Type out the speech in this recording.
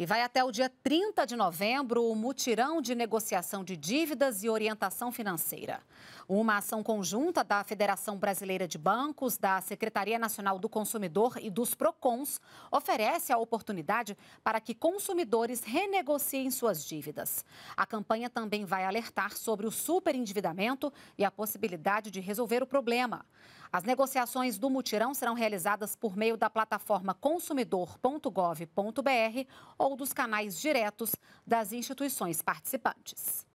E vai até o dia 30 de novembro o mutirão de negociação de dívidas e orientação financeira. Uma ação conjunta da Federação Brasileira de Bancos, da Secretaria Nacional do Consumidor e dos PROCONs oferece a oportunidade para que consumidores renegociem suas dívidas. A campanha também vai alertar sobre o superendividamento e a possibilidade de resolver o problema. As negociações do mutirão serão realizadas por meio da plataforma consumidor.gov.br ou dos canais diretos das instituições participantes.